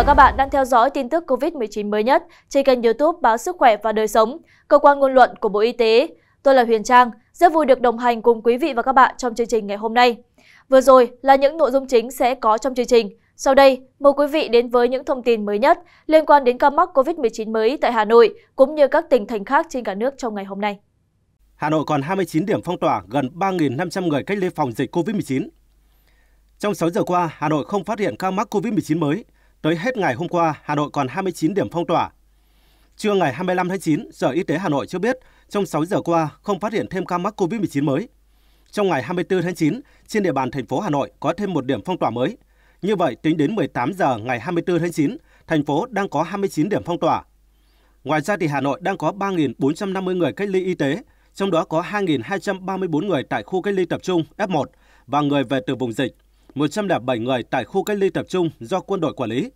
và các bạn đang theo dõi tin tức covid 19 mới nhất trên kênh youtube báo sức khỏe và đời sống, cơ quan ngôn luận của Bộ Y tế. Tôi là Huyền Trang, rất vui được đồng hành cùng quý vị và các bạn trong chương trình ngày hôm nay. Vừa rồi là những nội dung chính sẽ có trong chương trình. Sau đây, mời quý vị đến với những thông tin mới nhất liên quan đến ca mắc COVID-19 mới tại Hà Nội cũng như các tỉnh thành khác trên cả nước trong ngày hôm nay. Hà Nội còn 29 điểm phong tỏa, gần 3.500 người cách ly phòng dịch COVID-19. Trong 6 giờ qua, Hà Nội không phát hiện ca mắc COVID-19 mới, Tới hết ngày hôm qua, Hà Nội còn 29 điểm phong tỏa. Trưa ngày 25 tháng 9, Sở Y tế Hà Nội cho biết trong 6 giờ qua không phát hiện thêm ca mắc COVID-19 mới. Trong ngày 24 tháng 9, trên địa bàn thành phố Hà Nội có thêm một điểm phong tỏa mới. Như vậy, tính đến 18 giờ ngày 24 tháng 9, thành phố đang có 29 điểm phong tỏa. Ngoài ra thì Hà Nội đang có 3.450 người cách ly y tế, trong đó có 2.234 người tại khu cách ly tập trung F1 và người về từ vùng dịch. 107 người tại khu cách ly tập trung do quân đội quản lý,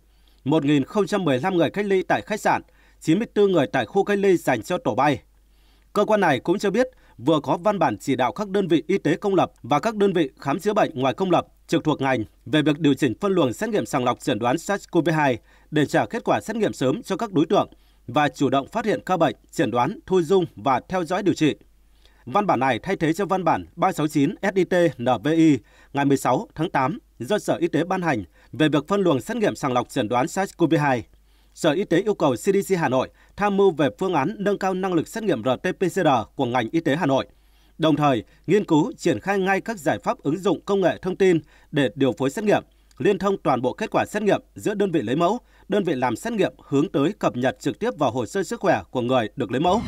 1.015 người cách ly tại khách sạn, 94 người tại khu cách ly dành cho tổ bay. Cơ quan này cũng cho biết vừa có văn bản chỉ đạo các đơn vị y tế công lập và các đơn vị khám chữa bệnh ngoài công lập trực thuộc ngành về việc điều chỉnh phân luồng xét nghiệm sàng lọc chẩn đoán SARS-CoV-2 để trả kết quả xét nghiệm sớm cho các đối tượng và chủ động phát hiện ca bệnh, chẩn đoán, thu dung và theo dõi điều trị. Văn bản này thay thế cho văn bản 369 SDT NVI ngày 16 tháng 8 do Sở Y tế ban hành về việc phân luồng xét nghiệm sàng lọc chẩn đoán SARS-CoV-2. Sở Y tế yêu cầu CDC Hà Nội tham mưu về phương án nâng cao năng lực xét nghiệm RT-PCR của ngành y tế Hà Nội, đồng thời nghiên cứu triển khai ngay các giải pháp ứng dụng công nghệ thông tin để điều phối xét nghiệm, liên thông toàn bộ kết quả xét nghiệm giữa đơn vị lấy mẫu, đơn vị làm xét nghiệm hướng tới cập nhật trực tiếp vào hồ sơ sức khỏe của người được lấy mẫu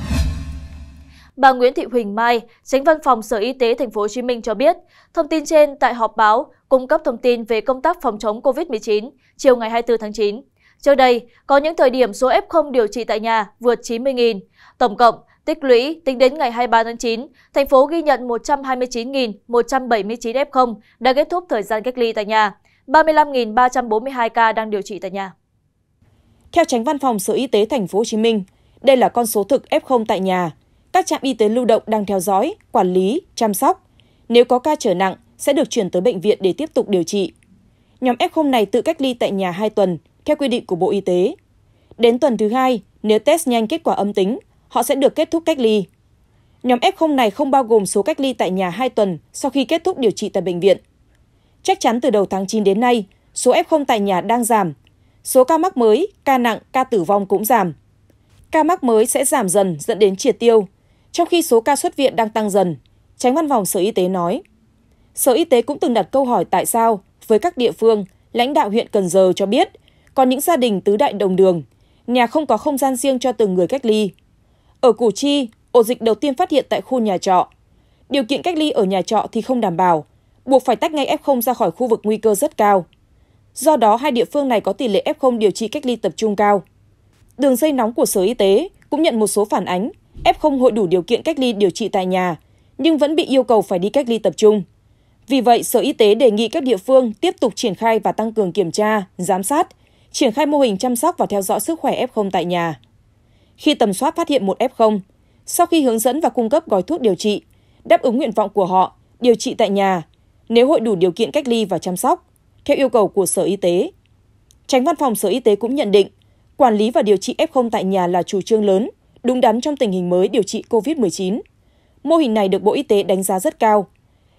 bà nguyễn thị huỳnh mai tránh văn phòng sở y tế Thành phố Hồ Chí Minh cho biết thông tin trên tại họp báo cung cấp thông tin về công tác phòng chống covid 19 chiều ngày hai mươi bốn tháng chín trước đây có những thời điểm số f điều trị tại nhà vượt chín mươi tổng cộng tích lũy tính đến ngày 23 tháng 9, thành phố ghi nhận 129.179 f đã kết thúc thời gian cách ly tại nhà, 35.342 ca đang điều trị tại nhà. Theo tránh văn phòng Sở Y tế Thành phố Hồ Chí Minh, đây là con số thực F0 tại nhà các trạm y tế lưu động đang theo dõi, quản lý, chăm sóc. Nếu có ca trở nặng, sẽ được chuyển tới bệnh viện để tiếp tục điều trị. Nhóm F0 này tự cách ly tại nhà 2 tuần, theo quy định của Bộ Y tế. Đến tuần thứ hai, nếu test nhanh kết quả âm tính, họ sẽ được kết thúc cách ly. Nhóm F0 này không bao gồm số cách ly tại nhà 2 tuần sau khi kết thúc điều trị tại bệnh viện. Chắc chắn từ đầu tháng 9 đến nay, số F0 tại nhà đang giảm. Số ca mắc mới, ca nặng, ca tử vong cũng giảm. Ca mắc mới sẽ giảm dần dẫn đến triệt tiêu, trong khi số ca xuất viện đang tăng dần, tránh văn phòng Sở Y tế nói. Sở Y tế cũng từng đặt câu hỏi tại sao với các địa phương, lãnh đạo huyện Cần Giờ cho biết có những gia đình tứ đại đồng đường, nhà không có không gian riêng cho từng người cách ly. Ở Củ Chi, ổ dịch đầu tiên phát hiện tại khu nhà trọ. Điều kiện cách ly ở nhà trọ thì không đảm bảo, buộc phải tách ngay F0 ra khỏi khu vực nguy cơ rất cao. Do đó, hai địa phương này có tỷ lệ F0 điều trị cách ly tập trung cao. Đường dây nóng của Sở Y tế cũng nhận một số phản ánh f hội đủ điều kiện cách ly điều trị tại nhà nhưng vẫn bị yêu cầu phải đi cách ly tập trung. Vì vậy, Sở Y tế đề nghị các địa phương tiếp tục triển khai và tăng cường kiểm tra, giám sát, triển khai mô hình chăm sóc và theo dõi sức khỏe F0 tại nhà. Khi tầm soát phát hiện một F0, sau khi hướng dẫn và cung cấp gói thuốc điều trị, đáp ứng nguyện vọng của họ, điều trị tại nhà, nếu hội đủ điều kiện cách ly và chăm sóc, theo yêu cầu của Sở Y tế. Tránh văn phòng Sở Y tế cũng nhận định, quản lý và điều trị F0 tại nhà là chủ trương lớn, đúng đắn trong tình hình mới điều trị covid 19 mô hình này được bộ y tế đánh giá rất cao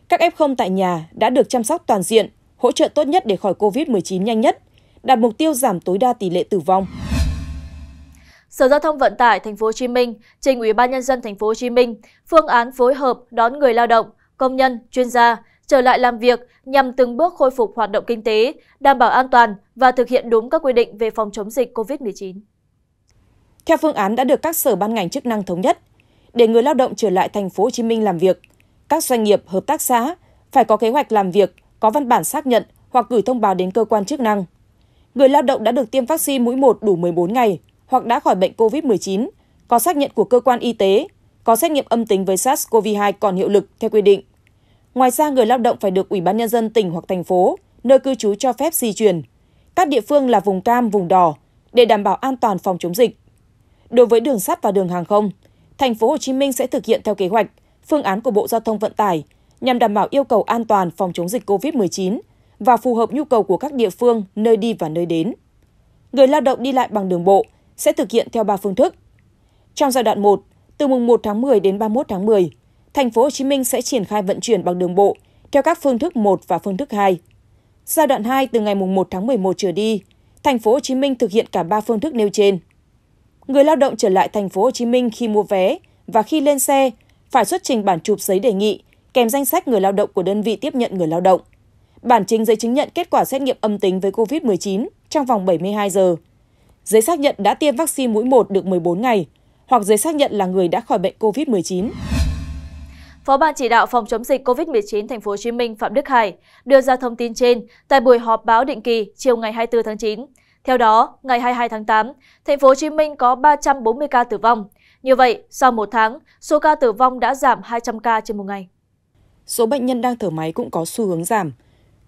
các f 0 tại nhà đã được chăm sóc toàn diện hỗ trợ tốt nhất để khỏi covid 19 nhanh nhất đạt mục tiêu giảm tối đa tỷ lệ tử vong Sở Giao thông Vận tải Thành phố Hồ Chí Minh trình Ủy ban nhân dân Thành phố Hồ Chí Minh phương án phối hợp đón người lao động, công nhân, chuyên gia trở lại làm việc nhằm từng bước khôi phục hoạt động kinh tế, đảm bảo an toàn và thực hiện đúng các quy định về phòng chống dịch COVID-19 theo phương án đã được các sở ban ngành chức năng thống nhất để người lao động trở lại tp hcm làm việc các doanh nghiệp hợp tác xã phải có kế hoạch làm việc có văn bản xác nhận hoặc gửi thông báo đến cơ quan chức năng người lao động đã được tiêm vaccine mũi 1 đủ 14 ngày hoặc đã khỏi bệnh COVID-19, có xác nhận của cơ quan y tế, có xét nghiệm âm tính với SARS-CoV-2 còn hiệu lực theo quy định. Ngoài ra, người lao động phải được Ủy ban Nhân dân tỉnh hoặc thành phố, nơi cư trú cho phép di chuyển. Các địa phương là vùng cam, vùng đỏ, để đảm bảo an toàn phòng chống dịch. Đối với đường sắt và đường hàng không, thành phố Hồ Chí Minh sẽ thực hiện theo kế hoạch, phương án của Bộ Giao thông Vận tải nhằm đảm bảo yêu cầu an toàn phòng chống dịch COVID-19 và phù hợp nhu cầu của các địa phương nơi đi và nơi đến. Người lao động đi lại bằng đường bộ sẽ thực hiện theo 3 phương thức. Trong giai đoạn 1, từ mùng 1 tháng 10 đến 31 tháng 10, thành phố Hồ Chí Minh sẽ triển khai vận chuyển bằng đường bộ theo các phương thức 1 và phương thức 2. Giai đoạn 2 từ ngày mùng 1 tháng 11 trở đi, thành phố Hồ Chí Minh thực hiện cả 3 phương thức nêu trên người lao động trở lại thành phố Hồ Chí Minh khi mua vé và khi lên xe phải xuất trình bản chụp giấy đề nghị kèm danh sách người lao động của đơn vị tiếp nhận người lao động. Bản chính giấy chứng nhận kết quả xét nghiệm âm tính với COVID-19 trong vòng 72 giờ. Giấy xác nhận đã tiêm vaccine mũi 1 được 14 ngày hoặc giấy xác nhận là người đã khỏi bệnh COVID-19. Phó ban chỉ đạo phòng chống dịch COVID-19 thành phố Hồ Chí Minh Phạm Đức Hải đưa ra thông tin trên tại buổi họp báo định kỳ chiều ngày 24 tháng 9. Theo đó, ngày 22 tháng 8, thành phố Hồ Chí Minh có 340 ca tử vong. Như vậy, sau một tháng, số ca tử vong đã giảm 200 ca trên một ngày. Số bệnh nhân đang thở máy cũng có xu hướng giảm.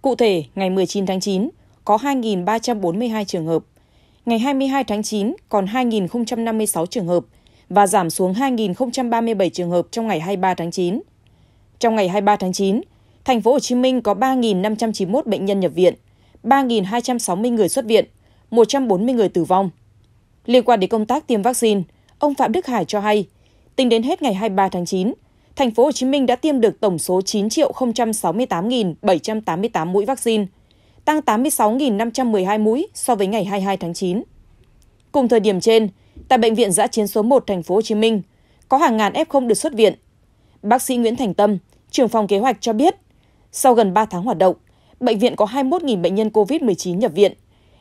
Cụ thể, ngày 19 tháng 9 có 2.342 trường hợp, ngày 22 tháng 9 còn 2.056 trường hợp và giảm xuống 2.037 trường hợp trong ngày 23 tháng 9. Trong ngày 23 tháng 9, thành phố Hồ Chí Minh có 3.591 bệnh nhân nhập viện, 3.260 người xuất viện, một trăm bốn mươi người tử vong. Liên quan đến công tác tiêm vaccine, ông Phạm Đức Hải cho hay, tính đến hết ngày 23 tháng 9, thành phố Hồ Chí Minh đã tiêm được tổng số 9.068.788 mũi vaccine, tăng 86.512 mũi so với ngày 22 tháng 9. Cùng thời điểm trên, tại bệnh viện giã chiến số 1 thành phố Hồ Chí Minh, có hàng ngàn F0 được xuất viện. Bác sĩ Nguyễn Thành Tâm, trưởng phòng kế hoạch cho biết, sau gần 3 tháng hoạt động, bệnh viện có 21.000 bệnh nhân COVID-19 nhập viện,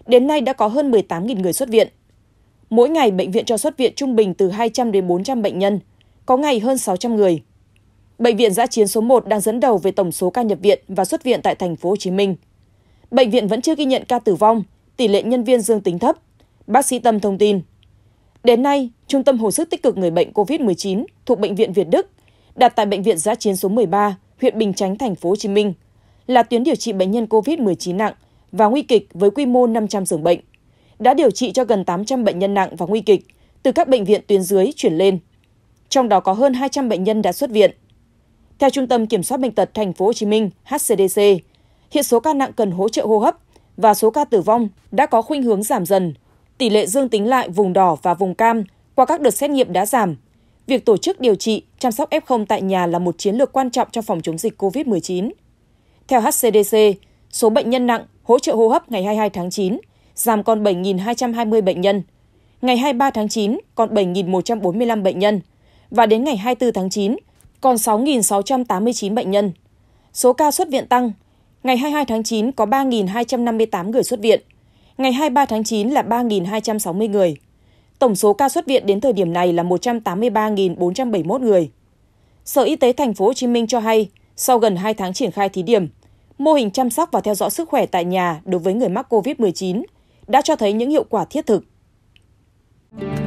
Đến nay đã có hơn 18.000 người xuất viện. Mỗi ngày bệnh viện cho xuất viện trung bình từ 200 đến 400 bệnh nhân, có ngày hơn 600 người. Bệnh viện giã chiến số 1 đang dẫn đầu về tổng số ca nhập viện và xuất viện tại thành phố Hồ Chí Minh. Bệnh viện vẫn chưa ghi nhận ca tử vong, tỷ lệ nhân viên dương tính thấp, bác sĩ Tâm thông tin. Đến nay, Trung tâm hồi sức tích cực người bệnh COVID-19 thuộc bệnh viện Việt Đức đặt tại bệnh viện giã chiến số 13, huyện Bình Chánh, thành phố Hồ Chí Minh là tuyến điều trị bệnh nhân COVID-19 nặng và nguy kịch với quy mô 500 giường bệnh, đã điều trị cho gần 800 bệnh nhân nặng và nguy kịch từ các bệnh viện tuyến dưới chuyển lên. Trong đó có hơn 200 bệnh nhân đã xuất viện. Theo Trung tâm Kiểm soát bệnh tật Thành phố Hồ Chí Minh (HCDC), hiện số ca nặng cần hỗ trợ hô hấp và số ca tử vong đã có khuynh hướng giảm dần. Tỷ lệ dương tính lại vùng đỏ và vùng cam qua các đợt xét nghiệm đã giảm. Việc tổ chức điều trị, chăm sóc F0 tại nhà là một chiến lược quan trọng cho phòng chống dịch COVID-19. Theo HCDC, số bệnh nhân nặng hỗ trợ hô hấp ngày 22 tháng 9 giảm còn 7.220 bệnh nhân, ngày 23 tháng 9 còn 7.145 bệnh nhân và đến ngày 24 tháng 9 còn 6.689 bệnh nhân. Số ca xuất viện tăng, ngày 22 tháng 9 có 3.258 người xuất viện, ngày 23 tháng 9 là 3.260 người. Tổng số ca xuất viện đến thời điểm này là 183.471 người. Sở Y tế thành phố Hồ Chí Minh cho hay, sau gần 2 tháng triển khai thí điểm, mô hình chăm sóc và theo dõi sức khỏe tại nhà đối với người mắc covid 19 đã cho thấy những hiệu quả thiết thực